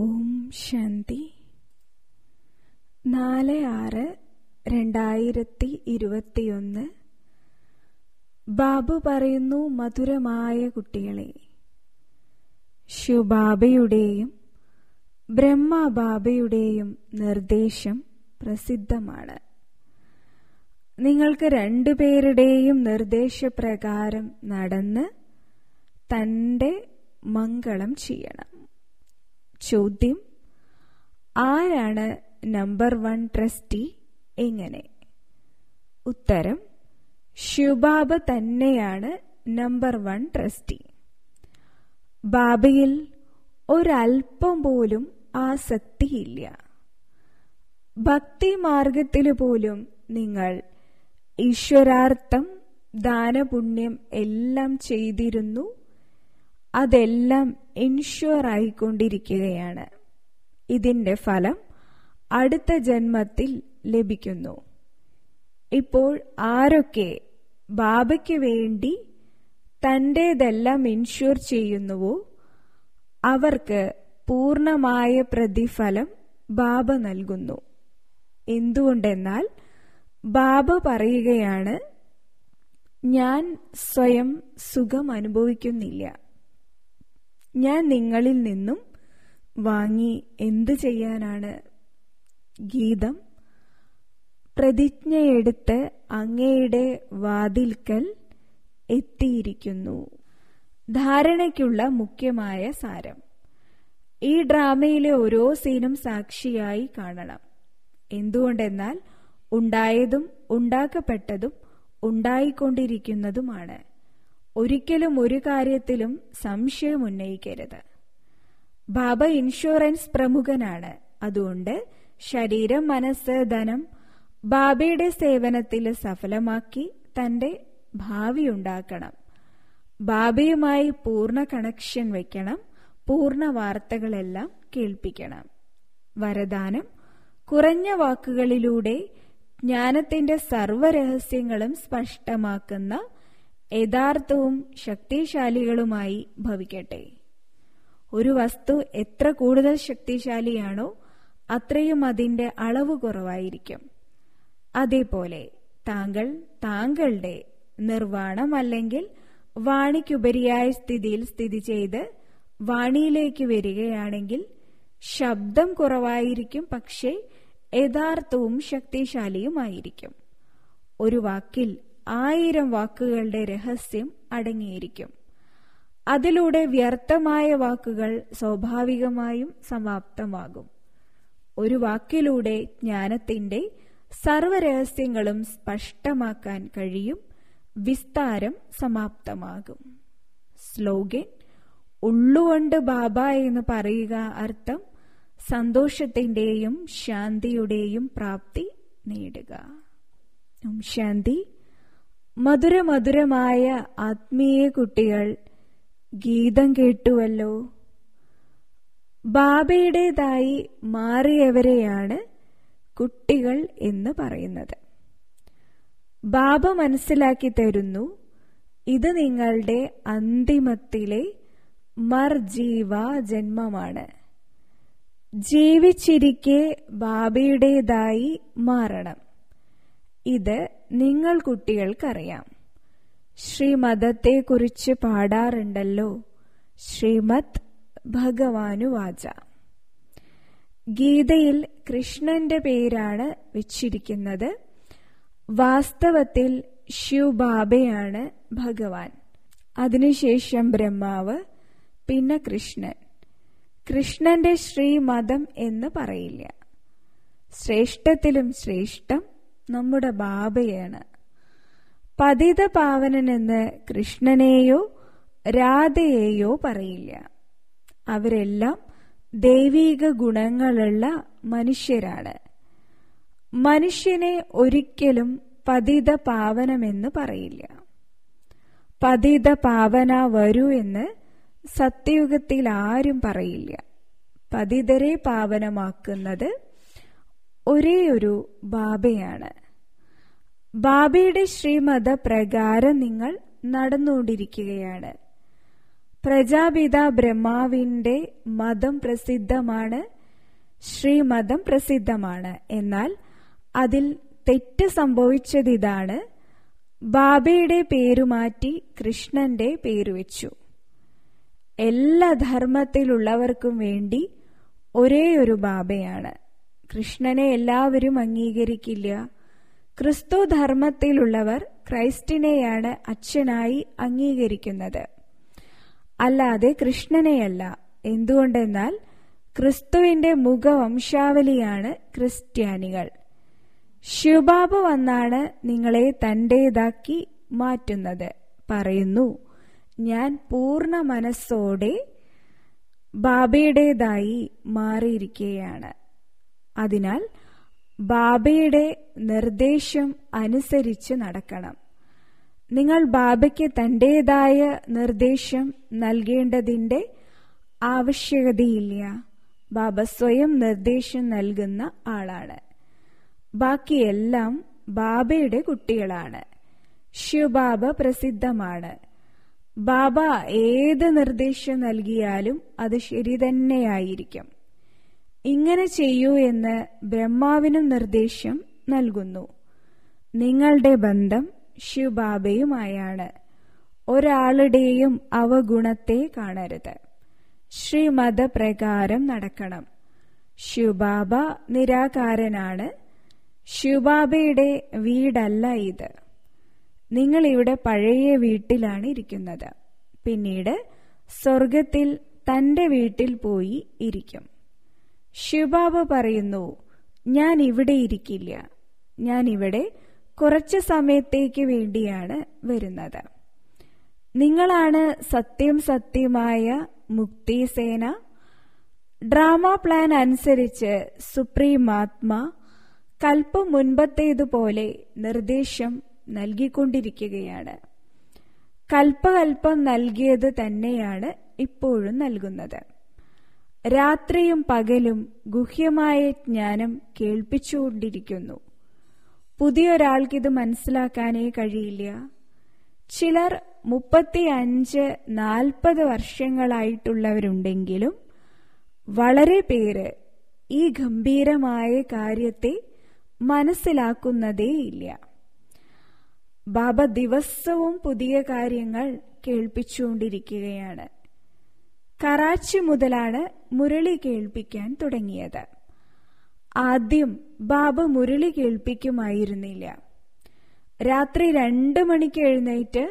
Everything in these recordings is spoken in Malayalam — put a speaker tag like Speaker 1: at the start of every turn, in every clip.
Speaker 1: ഓം ശാന്തി നാല് ആറ് രണ്ടായിരത്തി ഇരുപത്തിയൊന്ന് ബാബു പറയുന്നു മധുരമായ കുട്ടികളെ ശിവബാബയുടെയും ബ്രഹ്മബാബയുടെയും നിർദ്ദേശം പ്രസിദ്ധമാണ് നിങ്ങൾക്ക് രണ്ടുപേരുടെയും നിർദ്ദേശപ്രകാരം നടന്ന് തൻ്റെ മംഗളം ചെയ്യണം ചോദ്യം ആരാണ് നമ്പർ വൺ ട്രസ്റ്റി എങ്ങനെ ഉത്തരം ശിവബാബ തന്നെയാണ് നമ്പർ വൺ ട്രസ്റ്റി ബാബയിൽ ഒരൽപ്പം പോലും ആസക്തിയില്ല ഭക്തി പോലും നിങ്ങൾ ഈശ്വരാർത്ഥം ദാനപുണ്യം എല്ലാം ചെയ്തിരുന്നു അതെല്ലാം ഇൻഷ്വർ ആയിക്കൊണ്ടിരിക്കുകയാണ് ഇതിൻ്റെ ഫലം അടുത്ത ജന്മത്തിൽ ലഭിക്കുന്നു ഇപ്പോൾ ആരൊക്കെ ബാബയ്ക്ക് വേണ്ടി തൻ്റെതെല്ലാം ഇൻഷുർ ചെയ്യുന്നുവോ അവർക്ക് പൂർണമായ പ്രതിഫലം ബാബ നൽകുന്നു എന്തുകൊണ്ടെന്നാൽ ബാബ പറയുകയാണ് ഞാൻ സ്വയം സുഖം അനുഭവിക്കുന്നില്ല ഞാൻ നിങ്ങളിൽ നിന്നും വാങ്ങി എന്തു ചെയ്യാനാണ് ഗീതം പ്രതിജ്ഞയെടുത്ത് അങ്ങയുടെ വാതിൽക്കൽ എത്തിയിരിക്കുന്നു ധാരണയ്ക്കുള്ള മുഖ്യമായ സാരം ഈ ഡ്രാമയിലെ ഓരോ സീനും സാക്ഷിയായി കാണണം എന്തുകൊണ്ടെന്നാൽ ഉണ്ടായതും ഉണ്ടാക്കപ്പെട്ടതും ഉണ്ടായിക്കൊണ്ടിരിക്കുന്നതുമാണ് ഒരിക്കലും ഒരു കാര്യത്തിലും സംശയം ഉന്നയിക്കരുത് ബാബ ഇൻഷുറൻസ് പ്രമുഖനാണ് അതുകൊണ്ട് ശരീരം മനസ്സ് ധനം ബാബയുടെ സേവനത്തിൽ സഫലമാക്കി തന്റെ ഭാവി ഉണ്ടാക്കണം ബാബയുമായി പൂർണ്ണ കണക്ഷൻ വയ്ക്കണം പൂർണ്ണ വാർത്തകളെല്ലാം കേൾപ്പിക്കണം വരദാനം കുറഞ്ഞ വാക്കുകളിലൂടെ ജ്ഞാനത്തിന്റെ സർവ്വരഹസ്യങ്ങളും സ്പഷ്ടമാക്കുന്ന യഥാർത്ഥവും ശക്തിശാലികളുമായി ഭവിക്കട്ടെ ഒരു വസ്തു എത്ര കൂടുതൽ ശക്തിശാലിയാണോ അത്രയും അതിൻ്റെ അളവ് കുറവായിരിക്കും അതേപോലെ താങ്കൾ താങ്കളുടെ നിർവ്വാണം അല്ലെങ്കിൽ വാണിക്കുപരിയായ സ്ഥിതിയിൽ സ്ഥിതി ചെയ്ത് വാണിയിലേക്ക് വരികയാണെങ്കിൽ ശബ്ദം കുറവായിരിക്കും പക്ഷേ യഥാർത്ഥവും ശക്തിശാലിയുമായിരിക്കും ഒരു വാക്കിൽ ആയിരം വാക്കുകളുടെ രഹസ്യം അടങ്ങിയിരിക്കും അതിലൂടെ വ്യർത്ഥമായ വാക്കുകൾ സ്വാഭാവികമായും സമാപ്തമാകും ഒരു വാക്കിലൂടെ ജ്ഞാനത്തിന്റെ സർവരഹസ്യങ്ങളും സ്പഷ്ടമാക്കാൻ കഴിയും വിസ്താരം സമാപ്തമാകും സ്ലോഗൻ ഉള്ളുകൊണ്ട് ബാബ എന്ന് പറയുക അർത്ഥം സന്തോഷത്തിന്റെയും ശാന്തിയുടെയും പ്രാപ്തി നേടുക ശാന്തി മധുരമധുരമായ ആത്മീയ കുട്ടികൾ ഗീതം കേട്ടുവല്ലോ ബാബയുടേതായി മാറിയവരെയാണ് കുട്ടികൾ എന്ന് പറയുന്നത് ബാബ മനസ്സിലാക്കി തരുന്നു ഇത് നിങ്ങളുടെ അന്തിമത്തിലെ മർജീവ ജന്മമാണ് ജീവിച്ചിരിക്കെ ബാബയുടേതായി മാറണം ഇത് നിങ്ങൾ കുട്ടികൾക്കറിയാം ശ്രീമതത്തെക്കുറിച്ച് പാടാറുണ്ടല്ലോ ശ്രീമത് ഭഗവാനുവാച ഗീതയിൽ കൃഷ്ണന്റെ പേരാണ് വെച്ചിരിക്കുന്നത് വാസ്തവത്തിൽ ശിവബാബയാണ് ഭഗവാൻ അതിനുശേഷം ബ്രഹ്മാവ് പിന്നെ കൃഷ്ണൻ കൃഷ്ണന്റെ ശ്രീമതം എന്ന് പറയില്ല ശ്രേഷ്ഠത്തിലും ശ്രേഷ്ഠം നമ്മുടെ ബാബയാണ് പതിത പാവനനെന്ന് കൃഷ്ണനെയോ രാധയെയോ പറയില്ല അവരെല്ലാം ദൈവീക ഗുണങ്ങളുള്ള മനുഷ്യരാണ് മനുഷ്യനെ ഒരിക്കലും പതിത പാവനമെന്ന് പറയില്ല പതിത പാവന വരൂ എന്ന് സത്യയുഗത്തിൽ ആരും പറയില്ല പതിതരെ പാവനമാക്കുന്നത് ഒരേ ഒരു ബാബയാണ് ബാബയുടെ ശ്രീമത പ്രകാരം നിങ്ങൾ നടന്നുകൊണ്ടിരിക്കുകയാണ് പ്രജാപിത ബ്രഹ്മാവിന്റെ മതം പ്രസിദ്ധമാണ് ശ്രീമതം പ്രസിദ്ധമാണ് എന്നാൽ അതിൽ തെറ്റ് സംഭവിച്ചത് ഇതാണ് ബാബയുടെ പേരുമാറ്റി കൃഷ്ണന്റെ പേര് വെച്ചു എല്ലാ ധർമ്മത്തിലുള്ളവർക്കും വേണ്ടി ഒരേ ഒരു ബാബയാണ് കൃഷ്ണനെ എല്ലാവരും അംഗീകരിക്കില്ല ക്രിസ്തു ക്രൈസ്റ്റിനെയാണ് അച്ഛനായി അംഗീകരിക്കുന്നത് അല്ലാതെ കൃഷ്ണനെയല്ല എന്തുകൊണ്ടെന്നാൽ ക്രിസ്തുവിന്റെ മുഖവംശാവലിയാണ് ക്രിസ്ത്യാനികൾ ശിവബാബു വന്നാണ് നിങ്ങളെ തന്റേതാക്കി മാറ്റുന്നത് പറയുന്നു ഞാൻ പൂർണ്ണ മനസ്സോടെ ബാബയുടേതായി മാറിയിരിക്കുകയാണ് അതിനാൽ ബാബയുടെ നിർദ്ദേശം അനുസരിച്ച് നടക്കണം നിങ്ങൾ ബാബയ്ക്ക് തന്റേതായ നിർദ്ദേശം നൽകേണ്ടതിന്റെ ആവശ്യകതയില്ല ബാബ സ്വയം നിർദ്ദേശം നൽകുന്ന ആളാണ് ബാക്കിയെല്ലാം ബാബയുടെ കുട്ടികളാണ് ശിവബാബ പ്രസിദ്ധമാണ് ബാബ ഏത് നിർദ്ദേശം നൽകിയാലും അത് ശരി തന്നെയായിരിക്കും ഇങ്ങനെ ചെയ്യൂ എന്ന് ബ്രഹ്മാവിനും നിർദ്ദേശം നൽകുന്നു നിങ്ങളുടെ ബന്ധം ശിവബാബയുമായാണ് ഒരാളുടെയും അവഗുണത്തെ കാണരുത് ശ്രീമതപ്രകാരം നടക്കണം ശിവബാബ നിരാകാരനാണ് ശിവബാബയുടെ വീടല്ല ഇത് നിങ്ങൾ ഇവിടെ പഴയ വീട്ടിലാണ് ഇരിക്കുന്നത് പിന്നീട് സ്വർഗത്തിൽ തന്റെ വീട്ടിൽ പോയി ഇരിക്കും ശിവബാബ പറയുന്നു ഞാൻ ഇവിടെ ഇരിക്കില്ല ഞാൻ ഇവിടെ കുറച്ച് സമയത്തേക്ക് വേണ്ടിയാണ് വരുന്നത് നിങ്ങളാണ് സത്യം സത്യമായ സേന ഡ്രാമ പ്ലാൻ അനുസരിച്ച് സുപ്രീമാത്മ കൽപ്പം മുൻപത്തേതുപോലെ നിർദ്ദേശം നൽകിക്കൊണ്ടിരിക്കുകയാണ് കൽപ്പകൽപ്പം നൽകിയത് തന്നെയാണ് ഇപ്പോഴും നൽകുന്നത് രാത്രിയും പകലും ഗുഹ്യമായ ജ്ഞാനം കേൾപ്പിച്ചുകൊണ്ടിരിക്കുന്നു പുതിയൊരാൾക്കിത് മനസ്സിലാക്കാനേ കഴിയില്ല ചിലർ മുപ്പത്തിയഞ്ച് നാൽപ്പത് വർഷങ്ങളായിട്ടുള്ളവരുണ്ടെങ്കിലും വളരെ പേര് ഈ ഗംഭീരമായ കാര്യത്തെ മനസ്സിലാക്കുന്നതേയില്ല ബാബ ദിവസവും പുതിയ കാര്യങ്ങൾ കേൾപ്പിച്ചുകൊണ്ടിരിക്കുകയാണ് കറാച്ചി മുതലാണ് മുരളി കേൾപ്പിക്കാൻ തുടങ്ങിയത് ആദ്യം ബാബ മുരളി കേൾപ്പിക്കുമായിരുന്നില്ല രാത്രി രണ്ട് മണിക്ക് എഴുന്നേറ്റ്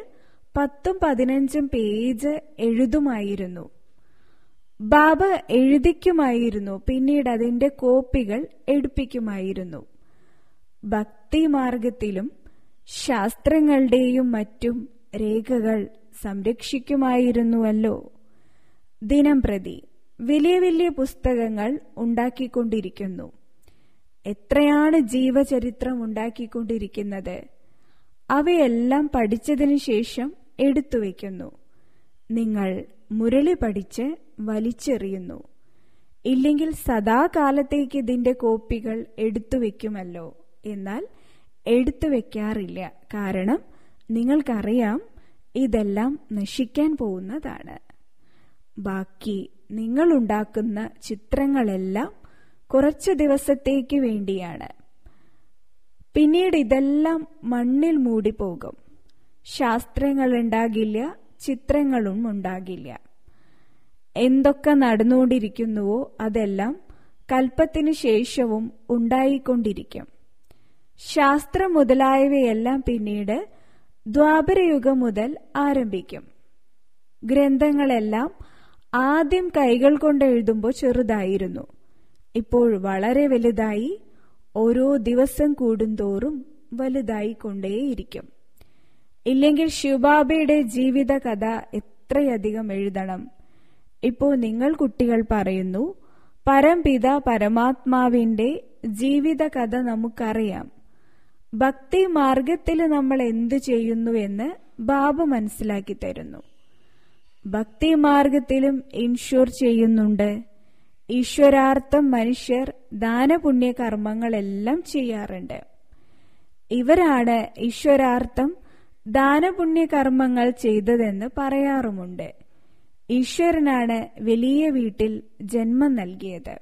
Speaker 1: പത്തും പതിനഞ്ചും പേജ് എഴുതുമായിരുന്നു ബാബ എഴുതിക്കുമായിരുന്നു പിന്നീട് അതിന്റെ കോപ്പികൾ എടുപ്പിക്കുമായിരുന്നു ഭക്തിമാർഗത്തിലും ശാസ്ത്രങ്ങളുടെയും മറ്റും രേഖകൾ സംരക്ഷിക്കുമായിരുന്നുവല്ലോ ദിനം പ്രതി വലിയ വലിയ പുസ്തകങ്ങൾ ഉണ്ടാക്കിക്കൊണ്ടിരിക്കുന്നു എത്രയാണ് ജീവചരിത്രം ഉണ്ടാക്കിക്കൊണ്ടിരിക്കുന്നത് അവയെല്ലാം പഠിച്ചതിനു ശേഷം എടുത്തുവെക്കുന്നു നിങ്ങൾ മുരളി പഠിച്ച് വലിച്ചെറിയുന്നു ഇല്ലെങ്കിൽ സദാകാലത്തേക്ക് ഇതിന്റെ കോപ്പികൾ എടുത്തു വെക്കുമല്ലോ എന്നാൽ എടുത്തു വെക്കാറില്ല കാരണം നിങ്ങൾക്കറിയാം ഇതെല്ലാം നശിക്കാൻ പോകുന്നതാണ് ബാക്കി ഉണ്ടാക്കുന്ന ചിത്രങ്ങളെല്ലാം കുറച്ചു ദിവസത്തേക്ക് വേണ്ടിയാണ് പിന്നീട് ഇതെല്ലാം മണ്ണിൽ ശാസ്ത്രങ്ങൾ ഉണ്ടാകില്ല ചിത്രങ്ങളും ഉണ്ടാകില്ല എന്തൊക്കെ നടന്നുകൊണ്ടിരിക്കുന്നുവോ അതെല്ലാം കൽപ്പത്തിനു ശേഷവും ഉണ്ടായിക്കൊണ്ടിരിക്കും ശാസ്ത്രം മുതലായവയെല്ലാം പിന്നീട് ദ്വാപരയുഗം മുതൽ ആരംഭിക്കും ഗ്രന്ഥങ്ങളെല്ലാം ആദ്യം കൈകൾ കൊണ്ട് എഴുതുമ്പോൾ ചെറുതായിരുന്നു ഇപ്പോൾ വളരെ വലുതായി ഓരോ ദിവസം കൂടുന്തോറും വലുതായി കൊണ്ടേയിരിക്കും ഇല്ലെങ്കിൽ ശിവബാബയുടെ ജീവിത കഥ എത്രയധികം എഴുതണം ഇപ്പോൾ നിങ്ങൾ കുട്ടികൾ പറയുന്നു പരംപിത പരമാത്മാവിന്റെ ജീവിത കഥ നമുക്കറിയാം ഭക്തി മാർഗത്തിൽ നമ്മൾ എന്തു ചെയ്യുന്നു എന്ന് ബാബു മനസ്സിലാക്കി തരുന്നു ഭക്തിമാർഗത്തിലും ഇൻഷുർ ചെയ്യുന്നുണ്ട് ഈശ്വരാർത്ഥം മനുഷ്യർ ദാനപുണ്യ കർമ്മങ്ങളെല്ലാം ചെയ്യാറുണ്ട് ഇവരാണ് ഈശ്വരാർത്ഥം ദാനപുണ്യ കർമ്മങ്ങൾ ചെയ്തതെന്ന്
Speaker 2: പറയാറുമുണ്ട് ഈശ്വരനാണ് വലിയ വീട്ടിൽ ജന്മം നൽകിയത്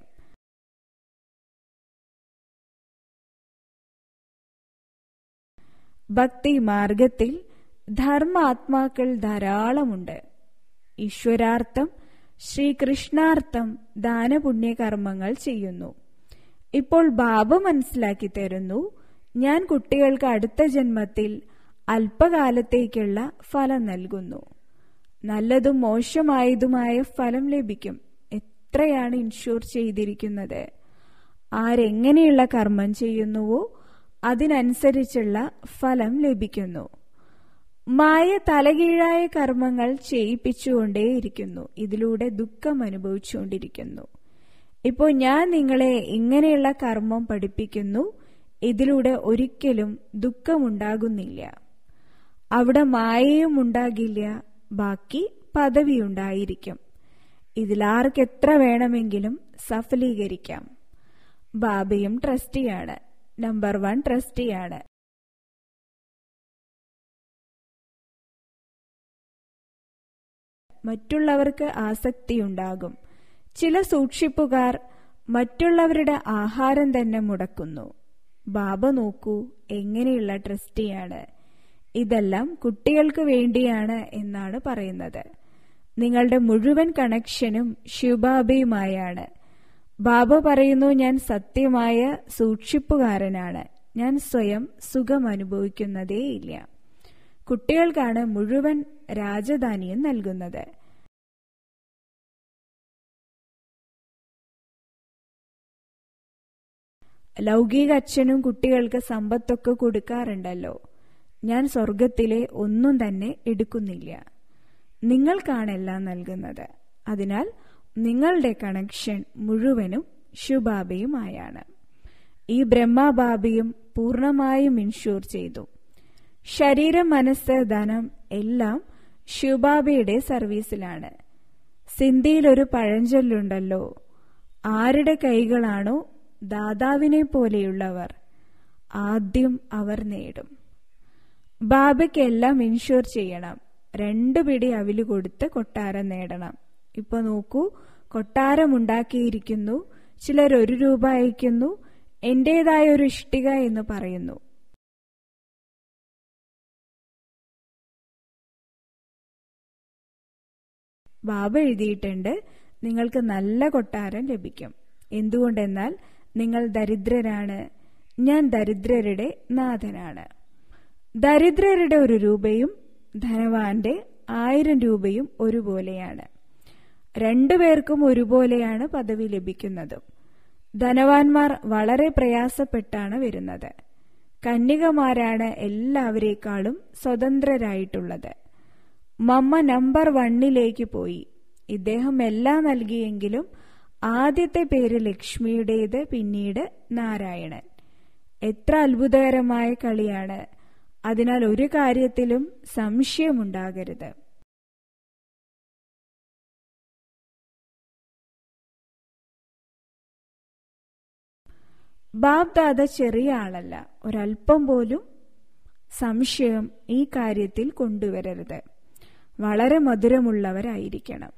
Speaker 2: ഭക്തി മാർഗത്തിൽ ധർമാത്മാക്കൾ
Speaker 1: ധാരാളമുണ്ട് ഈശ്വരാർത്ഥം ശ്രീകൃഷ്ണാർത്ഥം ദാനപുണ്യകർമ്മങ്ങൾ ചെയ്യുന്നു ഇപ്പോൾ ബാബു മനസ്സിലാക്കി തരുന്നു ഞാൻ കുട്ടികൾക്ക് അടുത്ത ജന്മത്തിൽ അല്പകാലത്തേക്കുള്ള ഫലം നൽകുന്നു നല്ലതും മോശമായതുമായ ഫലം ലഭിക്കും എത്രയാണ് ഇൻഷുർ ചെയ്തിരിക്കുന്നത് ആരെങ്ങനെയുള്ള കർമ്മം ചെയ്യുന്നുവോ അതിനനുസരിച്ചുള്ള ഫലം ലഭിക്കുന്നു മായ തലകീഴായ കർമ്മങ്ങൾ ചെയ്യിപ്പിച്ചുകൊണ്ടേയിരിക്കുന്നു ഇതിലൂടെ ദുഃഖം അനുഭവിച്ചുകൊണ്ടിരിക്കുന്നു ഇപ്പോൾ ഞാൻ നിങ്ങളെ ഇങ്ങനെയുള്ള കർമ്മം പഠിപ്പിക്കുന്നു ഇതിലൂടെ ഒരിക്കലും ദുഃഖമുണ്ടാകുന്നില്ല അവിടെ മായയും ഉണ്ടാകില്ല ബാക്കി പദവി ഉണ്ടായിരിക്കും ഇതിലാർക്കെത്ര വേണമെങ്കിലും
Speaker 2: സഫലീകരിക്കാം ബാബയും ട്രസ്റ്റിയാണ് നമ്പർ വൺ ട്രസ്റ്റിയാണ് മറ്റുള്ളവർക്ക് ആസക്തിയുണ്ടാകും ചില സൂക്ഷിപ്പുകാർ
Speaker 1: മറ്റുള്ളവരുടെ ആഹാരം തന്നെ മുടക്കുന്നു ബാബ നോക്കൂ എങ്ങനെയുള്ള ട്രസ്റ്റിയാണ് ഇതെല്ലാം കുട്ടികൾക്ക് വേണ്ടിയാണ് എന്നാണ് പറയുന്നത് നിങ്ങളുടെ മുഴുവൻ കണക്ഷനും ശിവബാബയുമായാണ് ബാബ പറയുന്നു ഞാൻ സത്യമായ സൂക്ഷിപ്പുകാരനാണ് ഞാൻ സ്വയം
Speaker 2: സുഖം അനുഭവിക്കുന്നതേയില്ല കുട്ടികൾക്കാണ് മുഴുവൻ രാജധാനിയും നൽകുന്നത് ലൗകിക അച്ഛനും കുട്ടികൾക്ക് സമ്പത്തൊക്കെ
Speaker 1: കൊടുക്കാറുണ്ടല്ലോ ഞാൻ സ്വർഗത്തിലെ ഒന്നും തന്നെ എടുക്കുന്നില്ല നിങ്ങൾക്കാണ് എല്ലാം നൽകുന്നത് അതിനാൽ നിങ്ങളുടെ കണക്ഷൻ മുഴുവനും ശുഭാബിയുമായാണ് ഈ ബ്രഹ്മബാബിയും പൂർണ്ണമായും ഇൻഷൂർ ചെയ്തു ശരീരം മനസ്സ് ധനം എല്ലാം ശിവബാബയുടെ സർവീസിലാണ് സിന്ധിയിൽ ഒരു പഴഞ്ചൊല്ലുണ്ടല്ലോ ആരുടെ കൈകളാണോ ദാതാവിനെ പോലെയുള്ളവർ ആദ്യം അവർ നേടും ബാബയ്ക്ക് എല്ലാം ഇൻഷുർ ചെയ്യണം രണ്ടു പിടി അവില് കൊടുത്ത് കൊട്ടാരം നേടണം ഇപ്പൊ നോക്കൂ ഉണ്ടാക്കിയിരിക്കുന്നു
Speaker 2: ചിലർ ഒരു രൂപ അയക്കുന്നു എന്റേതായ ഒരു ഇഷ്ടിക എന്ന് പറയുന്നു ബാബ എഴുതിയിട്ടുണ്ട് നിങ്ങൾക്ക് നല്ല കൊട്ടാരം ലഭിക്കും
Speaker 1: എന്തുകൊണ്ടെന്നാൽ നിങ്ങൾ ദരിദ്രരാണ് ഞാൻ ദരിദ്രരുടെ നാഥനാണ് ദരിദ്രരുടെ ഒരു രൂപയും ധനവാന്റെ ആയിരം രൂപയും ഒരുപോലെയാണ് രണ്ടുപേർക്കും ഒരുപോലെയാണ് പദവി ലഭിക്കുന്നതും ധനവാന്മാർ വളരെ പ്രയാസപ്പെട്ടാണ് വരുന്നത് കന്യകമാരാണ് എല്ലാവരേക്കാളും സ്വതന്ത്രരായിട്ടുള്ളത് മമ്മ നമ്പർ വണ്ണിലേക്ക് പോയി ഇദ്ദേഹം എല്ലാം നൽകിയെങ്കിലും ആദ്യത്തെ പേര് ലക്ഷ്മിയുടേത് പിന്നീട് നാരായണൻ എത്ര അത്ഭുതകരമായ
Speaker 2: കളിയാണ് അതിനാൽ ഒരു കാര്യത്തിലും സംശയമുണ്ടാകരുത് ബാബ്ദാദ ചെറിയ ആളല്ല ഒരല്പം
Speaker 1: പോലും സംശയം ഈ കാര്യത്തിൽ കൊണ്ടുവരരുത് വളരെ മധുരമുള്ളവരായിരിക്കണം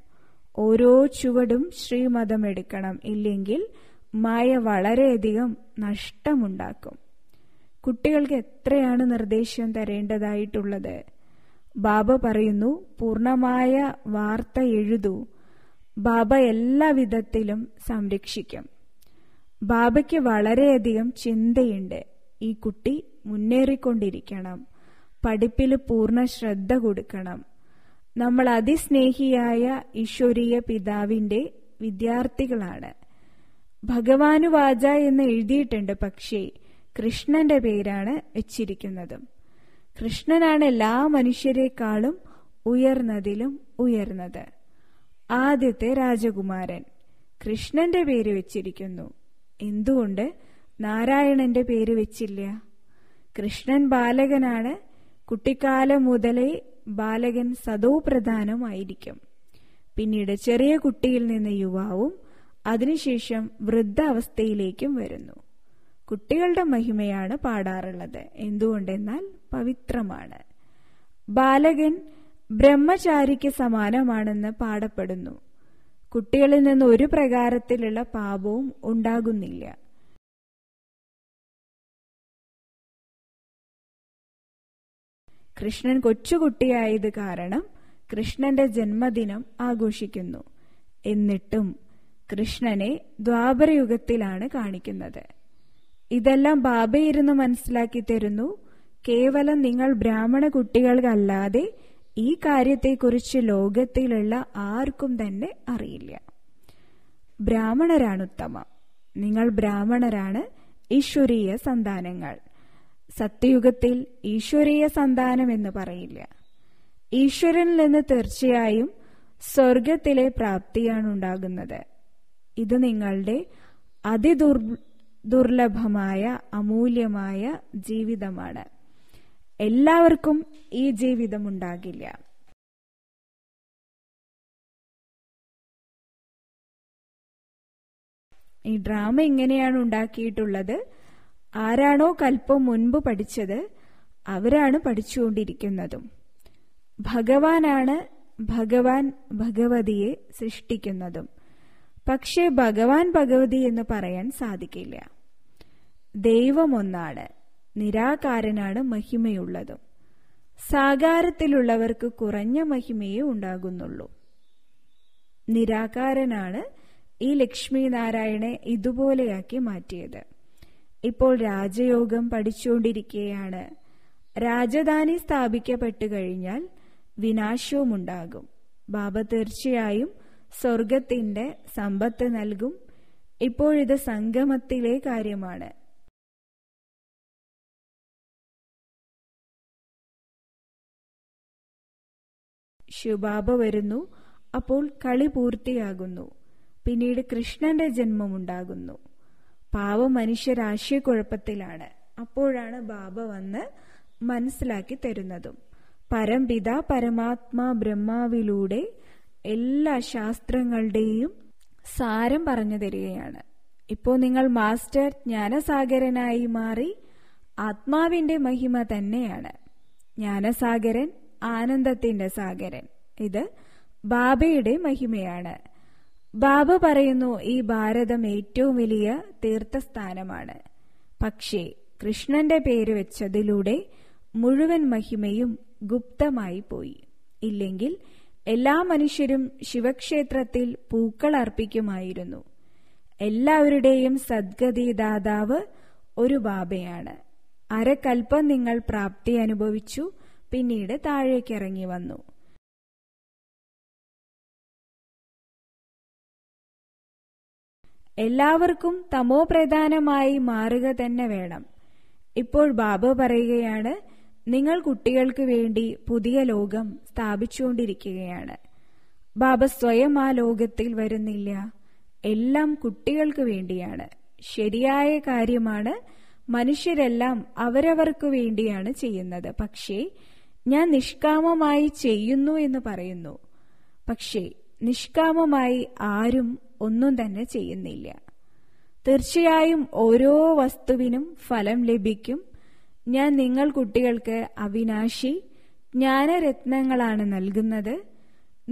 Speaker 1: ഓരോ ചുവടും ശ്രീമതം എടുക്കണം ഇല്ലെങ്കിൽ മായ വളരെയധികം നഷ്ടമുണ്ടാക്കും കുട്ടികൾക്ക് എത്രയാണ് നിർദ്ദേശം തരേണ്ടതായിട്ടുള്ളത് ബാബ പറയുന്നു പൂർണമായ വാർത്ത എഴുതൂ ബാബ എല്ലാ വിധത്തിലും സംരക്ഷിക്കും ബാബയ്ക്ക് വളരെയധികം ചിന്തയുണ്ട് ഈ കുട്ടി മുന്നേറിക്കൊണ്ടിരിക്കണം പഠിപ്പിൽ പൂർണ്ണ ശ്രദ്ധ കൊടുക്കണം നമ്മൾ അതിസ്നേഹിയായ ഈശ്വരീയ പിതാവിന്റെ വിദ്യാർത്ഥികളാണ് ഭഗവാനു വാച എന്ന് എഴുതിയിട്ടുണ്ട് പക്ഷേ കൃഷ്ണന്റെ പേരാണ് വെച്ചിരിക്കുന്നത് കൃഷ്ണനാണ് എല്ലാ മനുഷ്യരെക്കാളും ഉയർന്നതിലും ഉയർന്നത് ആദ്യത്തെ രാജകുമാരൻ കൃഷ്ണന്റെ പേര് വെച്ചിരിക്കുന്നു എന്തുകൊണ്ട് നാരായണന്റെ പേര് വെച്ചില്ല കൃഷ്ണൻ ബാലകനാണ് കുട്ടിക്കാലം മുതലേ ബാലകൻ പ്രധാനമായിരിക്കും പിന്നീട് ചെറിയ കുട്ടിയിൽ നിന്ന് യുവാവും അതിനുശേഷം വൃദ്ധാവസ്ഥയിലേക്കും വരുന്നു കുട്ടികളുടെ മഹിമയാണ് പാടാറുള്ളത് എന്തുകൊണ്ടെന്നാൽ പവിത്രമാണ് ബാലകൻ ബ്രഹ്മചാരിക്ക് സമാനമാണെന്ന് പാടപ്പെടുന്നു കുട്ടികളിൽ നിന്ന് ഒരു പ്രകാരത്തിലുള്ള
Speaker 2: പാപവും ഉണ്ടാകുന്നില്ല കൃഷ്ണൻ കൊച്ചുകുട്ടിയായത് കാരണം
Speaker 1: കൃഷ്ണന്റെ ജന്മദിനം ആഘോഷിക്കുന്നു എന്നിട്ടും കൃഷ്ണനെ ദ്വാപരയുഗത്തിലാണ് കാണിക്കുന്നത് ഇതെല്ലാം ബാബയിരുന്ന് മനസ്സിലാക്കി തരുന്നു കേവലം നിങ്ങൾ ബ്രാഹ്മണ കുട്ടികൾക്കല്ലാതെ ഈ കാര്യത്തെക്കുറിച്ച് ലോകത്തിലുള്ള ആർക്കും തന്നെ അറിയില്ല ബ്രാഹ്മണരാണ് ഉത്തമം നിങ്ങൾ ബ്രാഹ്മണരാണ് ഈശ്വരീയ സന്താനങ്ങൾ സത്യയുഗത്തിൽ ഈശ്വരീയ സന്താനം എന്ന് പറയില്ല ഈശ്വരനിൽ നിന്ന് തീർച്ചയായും സ്വർഗത്തിലെ പ്രാപ്തിയാണ് ഉണ്ടാകുന്നത് ഇത് നിങ്ങളുടെ അതിദുർ ദുർലഭമായ അമൂല്യമായ ജീവിതമാണ്
Speaker 2: എല്ലാവർക്കും ഈ ജീവിതം ഉണ്ടാകില്ല ഈ ഡ്രാമ എങ്ങനെയാണ് ഉണ്ടാക്കിയിട്ടുള്ളത് ആരാണോ കൽപ്പം മുൻപ്
Speaker 1: പഠിച്ചത് അവരാണ് പഠിച്ചുകൊണ്ടിരിക്കുന്നതും ഭഗവാനാണ് ഭഗവാൻ ഭഗവതിയെ സൃഷ്ടിക്കുന്നതും പക്ഷേ ഭഗവാൻ ഭഗവതി എന്ന് പറയാൻ സാധിക്കില്ല ദൈവമൊന്നാണ് നിരാകാരനാണ് മഹിമയുള്ളതും സാകാരത്തിലുള്ളവർക്ക് കുറഞ്ഞ മഹിമയേ ഉണ്ടാകുന്നുള്ളൂ നിരാകാരനാണ് ഈ ലക്ഷ്മി നാരായണെ ഇതുപോലെയാക്കി മാറ്റിയത് ഇപ്പോൾ രാജയോഗം പഠിച്ചുകൊണ്ടിരിക്കുകയാണ് രാജധാനി സ്ഥാപിക്കപ്പെട്ടു കഴിഞ്ഞാൽ വിനാശവുമുണ്ടാകും ബാബ തീർച്ചയായും സ്വർഗത്തിന്റെ സമ്പത്ത് നൽകും
Speaker 2: ഇപ്പോഴിത് സംഗമത്തിലെ കാര്യമാണ് ശിവബാബ വരുന്നു അപ്പോൾ കളി പൂർത്തിയാകുന്നു പിന്നീട് കൃഷ്ണന്റെ
Speaker 1: ജന്മമുണ്ടാകുന്നു പാവ മനുഷ്യരാശയക്കുഴപ്പത്തിലാണ് അപ്പോഴാണ് ബാബ വന്ന് മനസ്സിലാക്കി തരുന്നതും പരംപിത പരമാത്മാ ബ്രഹ്മാവിലൂടെ എല്ലാ ശാസ്ത്രങ്ങളുടെയും സാരം പറഞ്ഞു തരികയാണ് ഇപ്പോൾ നിങ്ങൾ മാസ്റ്റർ ജ്ഞാനസാഗരനായി മാറി ആത്മാവിന്റെ മഹിമ തന്നെയാണ് ജ്ഞാനസാഗരൻ ആനന്ദത്തിന്റെ സാഗരൻ ഇത് ബാബയുടെ മഹിമയാണ് ബാബ പറയുന്നു ഈ ഭാരതം ഏറ്റവും വലിയ തീർത്ഥസ്ഥാനമാണ് പക്ഷേ കൃഷ്ണന്റെ പേര് വെച്ചതിലൂടെ മുഴുവൻ മഹിമയും ഗുപ്തമായി പോയി ഇല്ലെങ്കിൽ എല്ലാ മനുഷ്യരും ശിവക്ഷേത്രത്തിൽ പൂക്കൾ അർപ്പിക്കുമായിരുന്നു എല്ലാവരുടെയും സദ്ഗതി ദാതാവ് ഒരു ബാബയാണ് അരക്കൽപ്പം
Speaker 2: നിങ്ങൾ പ്രാപ്തി അനുഭവിച്ചു പിന്നീട് താഴേക്കിറങ്ങി വന്നു എല്ലാവർക്കും തമോപ്രധാനമായി മാറുക തന്നെ വേണം ഇപ്പോൾ ബാബ
Speaker 1: പറയുകയാണ് നിങ്ങൾ കുട്ടികൾക്ക് വേണ്ടി പുതിയ ലോകം സ്ഥാപിച്ചുകൊണ്ടിരിക്കുകയാണ് ബാബ സ്വയം ആ ലോകത്തിൽ വരുന്നില്ല എല്ലാം കുട്ടികൾക്ക് വേണ്ടിയാണ് ശരിയായ കാര്യമാണ് മനുഷ്യരെല്ലാം അവരവർക്ക് വേണ്ടിയാണ് ചെയ്യുന്നത് പക്ഷേ ഞാൻ നിഷ്കാമമായി ചെയ്യുന്നു എന്ന് പറയുന്നു പക്ഷേ നിഷ്കാമമായി ആരും ഒന്നും തന്നെ ചെയ്യുന്നില്ല തീർച്ചയായും ഓരോ വസ്തുവിനും ഫലം ലഭിക്കും ഞാൻ നിങ്ങൾ കുട്ടികൾക്ക് അവിനാശി ജ്ഞാനരത്നങ്ങളാണ് നൽകുന്നത്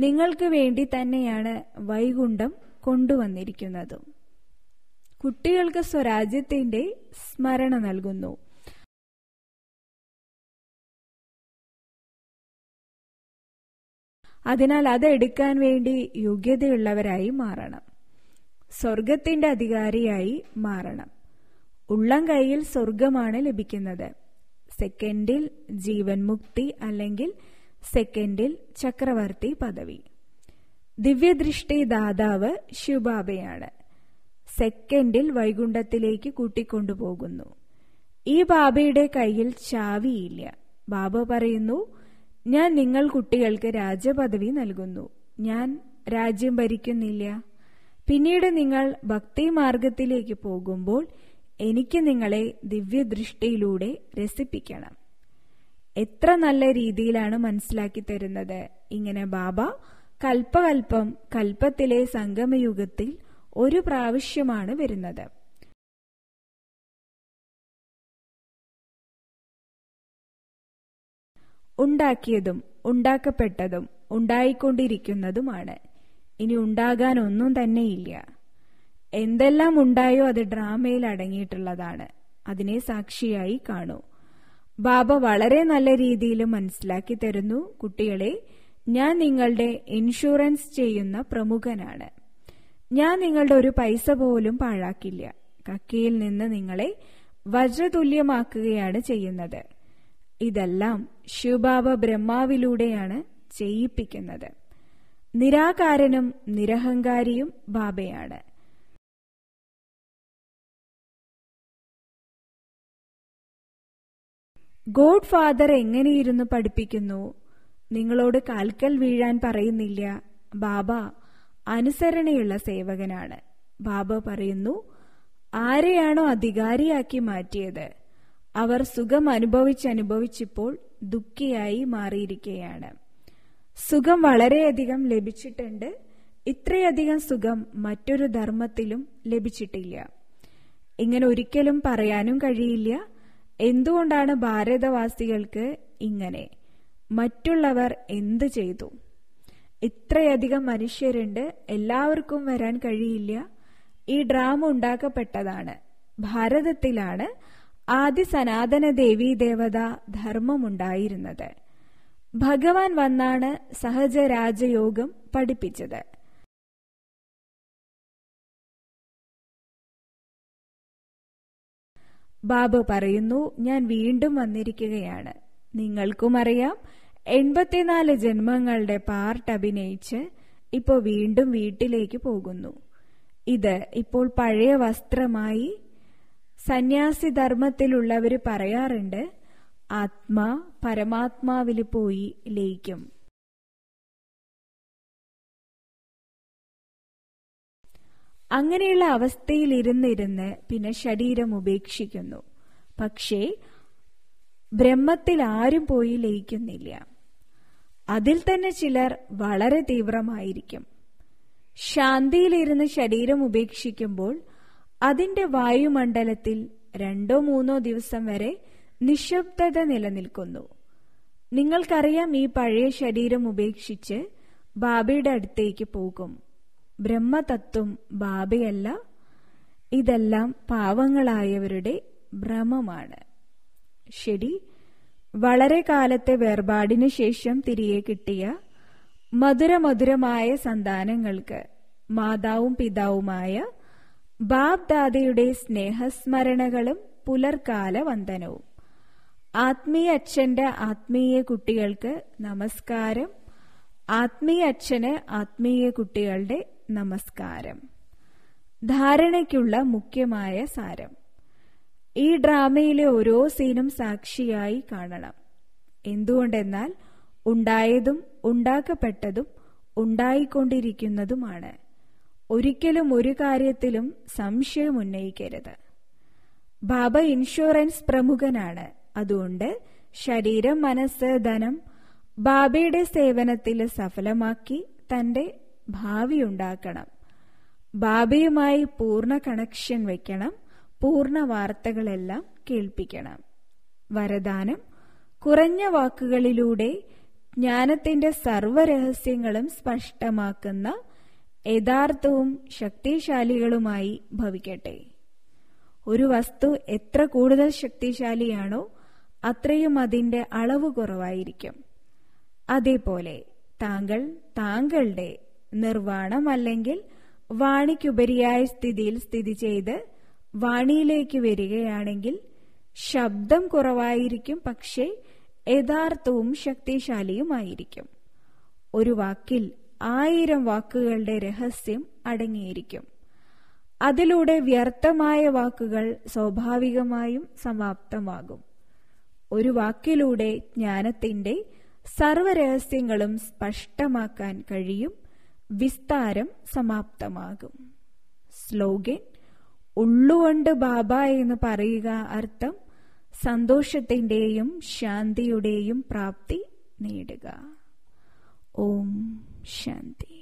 Speaker 1: നിങ്ങൾക്ക് വേണ്ടി തന്നെയാണ് വൈകുണ്ഠം കൊണ്ടുവന്നിരിക്കുന്നതും
Speaker 2: കുട്ടികൾക്ക് സ്വരാജ്യത്തിന്റെ സ്മരണ നൽകുന്നു അതിനാൽ അതെടുക്കാൻ വേണ്ടി യോഗ്യതയുള്ളവരായി മാറണം സ്വർഗത്തിന്റെ
Speaker 1: അധികാരിയായി മാറണം ഉള്ളം കൈയിൽ സ്വർഗമാണ് ലഭിക്കുന്നത് സെക്കൻഡിൽ ജീവൻ മുക്തി അല്ലെങ്കിൽ സെക്കൻഡിൽ ചക്രവർത്തി പദവി ദിവ്യദൃഷ്ടി ദാതാവ് ശിവബാബയാണ് സെക്കൻഡിൽ വൈകുണ്ഠത്തിലേക്ക് കൂട്ടിക്കൊണ്ടുപോകുന്നു ഈ ബാബയുടെ കയ്യിൽ ചാവിയില്ല ബാബ പറയുന്നു ഞാൻ നിങ്ങൾ കുട്ടികൾക്ക് രാജപദവി നൽകുന്നു ഞാൻ രാജ്യം ഭരിക്കുന്നില്ല പിന്നീട് നിങ്ങൾ ഭക്തി മാർഗത്തിലേക്ക് പോകുമ്പോൾ എനിക്ക് നിങ്ങളെ ദിവ്യദൃഷ്ടിയിലൂടെ രസിപ്പിക്കണം എത്ര നല്ല രീതിയിലാണ് മനസ്സിലാക്കി തരുന്നത് ഇങ്ങനെ ബാബ
Speaker 2: കൽപ്പകൽപ്പം കൽപ്പത്തിലെ സംഗമയുഗത്തിൽ ഒരു പ്രാവശ്യമാണ് വരുന്നത് ഉണ്ടാക്കിയതും ഉണ്ടാക്കപ്പെട്ടതും
Speaker 1: ഉണ്ടായിക്കൊണ്ടിരിക്കുന്നതുമാണ് ഇനി ഉണ്ടാകാൻ ഒന്നും തന്നെയില്ല എന്തെല്ലാം ഉണ്ടായോ അത് ഡ്രാമയിൽ അടങ്ങിയിട്ടുള്ളതാണ് അതിനെ സാക്ഷിയായി കാണൂ ബാബ വളരെ നല്ല രീതിയിൽ മനസ്സിലാക്കി തരുന്നു കുട്ടികളെ ഞാൻ നിങ്ങളുടെ ഇൻഷുറൻസ് ചെയ്യുന്ന പ്രമുഖനാണ് ഞാൻ നിങ്ങളുടെ ഒരു പൈസ പോലും പാഴാക്കില്ല കക്കിയിൽ നിന്ന് നിങ്ങളെ വജ്രതുല്യമാക്കുകയാണ് ചെയ്യുന്നത് ഇതെല്ലാം ശിവബാബ ബ്രഹ്മാവിലൂടെയാണ് ചെയ്യിപ്പിക്കുന്നത്
Speaker 2: നിരാകാരനും നിരഹങ്കാരിയും ബാബയാണ് ഗോഡ് ഫാദർ എങ്ങനെയിരുന്നു പഠിപ്പിക്കുന്നു നിങ്ങളോട് കാൽക്കൽ വീഴാൻ
Speaker 1: പറയുന്നില്ല ബാബ അനുസരണയുള്ള സേവകനാണ് ബാബ പറയുന്നു ആരെയാണോ അധികാരിയാക്കി മാറ്റിയത് അവർ സുഖം അനുഭവിച്ചനുഭവിച്ചിപ്പോൾ ദുഃഖിയായി മാറിയിരിക്കുകയാണ് സുഖം വളരെയധികം ലഭിച്ചിട്ടുണ്ട് ഇത്രയധികം സുഖം മറ്റൊരു ധർമ്മത്തിലും ലഭിച്ചിട്ടില്ല ഇങ്ങനെ ഒരിക്കലും പറയാനും കഴിയില്ല എന്തുകൊണ്ടാണ് ഭാരതവാസികൾക്ക് ഇങ്ങനെ മറ്റുള്ളവർ എന്തു ചെയ്തു ഇത്രയധികം മനുഷ്യരുണ്ട് എല്ലാവർക്കും വരാൻ കഴിയില്ല ഈ ഡ്രാമ ഉണ്ടാക്കപ്പെട്ടതാണ് ഭാരതത്തിലാണ് ആദ്യ സനാതന ദേവീ ദേവത ധർമ്മമുണ്ടായിരുന്നത് ഭഗവാൻ വന്നാണ് സഹജരാജയോഗം
Speaker 2: പഠിപ്പിച്ചത് ബാബ പറയുന്നു ഞാൻ വീണ്ടും
Speaker 1: വന്നിരിക്കുകയാണ് നിങ്ങൾക്കും അറിയാം എൺപത്തിനാല് ജന്മങ്ങളുടെ പാർട്ട് അഭിനയിച്ച് ഇപ്പോൾ വീണ്ടും വീട്ടിലേക്ക് പോകുന്നു ഇത് ഇപ്പോൾ പഴയ വസ്ത്രമായി സന്യാസി ധർമ്മത്തിലുള്ളവർ പറയാറുണ്ട്
Speaker 2: ആത്മാ പരമാത്മാവിൽ പോയി ലയിക്കും അങ്ങനെയുള്ള അവസ്ഥയിൽ
Speaker 1: ഇരുന്നിരുന്ന് പിന്നെ ശരീരം ഉപേക്ഷിക്കുന്നു പക്ഷേ ബ്രഹ്മത്തിൽ ആരും പോയി ലയിക്കുന്നില്ല അതിൽ തന്നെ ചിലർ വളരെ തീവ്രമായിരിക്കും ശാന്തിയിലിരുന്ന് ശരീരം ഉപേക്ഷിക്കുമ്പോൾ അതിന്റെ വായുമണ്ഡലത്തിൽ രണ്ടോ മൂന്നോ ദിവസം വരെ നിശബ്ദത നിലനിൽക്കുന്നു നിങ്ങൾക്കറിയാം ഈ പഴയ ശരീരം ഉപേക്ഷിച്ച് ബാബയുടെ അടുത്തേക്ക് പോകും ബ്രഹ്മതത്വം ബാബയല്ല ഇതെല്ലാം പാവങ്ങളായവരുടെ ഭ്രമമാണ് ശരി വളരെ കാലത്തെ വേർപാടിനു ശേഷം തിരികെ കിട്ടിയ മധുരമധുരമായ സന്താനങ്ങൾക്ക് മാതാവും പിതാവുമായ ബാബ്ദാദയുടെ സ്നേഹസ്മരണകളും പുലർകാല വന്ദനവും ആത്മീയ അച്ഛന്റെ ആത്മീയ കുട്ടികൾക്ക് നമസ്കാരം ആത്മീയ അച്ഛന് ആത്മീയ കുട്ടികളുടെ നമസ്കാരം ധാരണയ്ക്കുള്ള മുഖ്യമായ സാരം ഈ ഡ്രാമയിലെ ഓരോ സീനും സാക്ഷിയായി കാണണം എന്തുകൊണ്ടെന്നാൽ ഉണ്ടായതും ഉണ്ടാക്കപ്പെട്ടതും ഉണ്ടായിക്കൊണ്ടിരിക്കുന്നതുമാണ് ഒരിക്കലും ഒരു കാര്യത്തിലും സംശയം ഉന്നയിക്കരുത് ബാബ ഇൻഷുറൻസ് പ്രമുഖനാണ് അതുകൊണ്ട് ശരീരം മനസ്സ് ധനം ബാബയുടെ സേവനത്തിൽ സഫലമാക്കി തൻ്റെ ഭാവി ഉണ്ടാക്കണം ബാബയുമായി പൂർണ്ണ കണക്ഷൻ വയ്ക്കണം പൂർണ്ണ വാർത്തകളെല്ലാം കേൾപ്പിക്കണം വരദാനം കുറഞ്ഞ വാക്കുകളിലൂടെ ജ്ഞാനത്തിന്റെ സർവരഹസ്യങ്ങളും സ്പഷ്ടമാക്കുന്ന യഥാർത്ഥവും ശക്തിശാലികളുമായി ഭവിക്കട്ടെ ഒരു വസ്തു എത്ര കൂടുതൽ ശക്തിശാലിയാണോ അത്രയും അതിൻ്റെ അളവ് കുറവായിരിക്കും അതേപോലെ താങ്കൾ താങ്കളുടെ നിർവ്വാണം അല്ലെങ്കിൽ വാണിക്കുപരിയായ സ്ഥിതിയിൽ സ്ഥിതി ചെയ്ത് വാണിയിലേക്ക് വരികയാണെങ്കിൽ ശബ്ദം കുറവായിരിക്കും പക്ഷേ യഥാർത്ഥവും ശക്തിശാലിയുമായിരിക്കും ഒരു വാക്കിൽ ആയിരം വാക്കുകളുടെ രഹസ്യം അടങ്ങിയിരിക്കും അതിലൂടെ വ്യർത്ഥമായ വാക്കുകൾ സ്വാഭാവികമായും സമാപ്തമാകും ഒരു വാക്കിലൂടെ ജ്ഞാനത്തിന്റെ സർവരഹസ്യങ്ങളും സ്പഷ്ടമാക്കാൻ കഴിയും വിസ്താരം സമാപ്തമാകും സ്ലോഗൻ ഉള്ളുകൊണ്ട് ബാബ എന്ന് പറയുക അർത്ഥം സന്തോഷത്തിന്റെയും
Speaker 2: ശാന്തിയുടെയും പ്രാപ്തി നേടുക ഓം ശാന്തി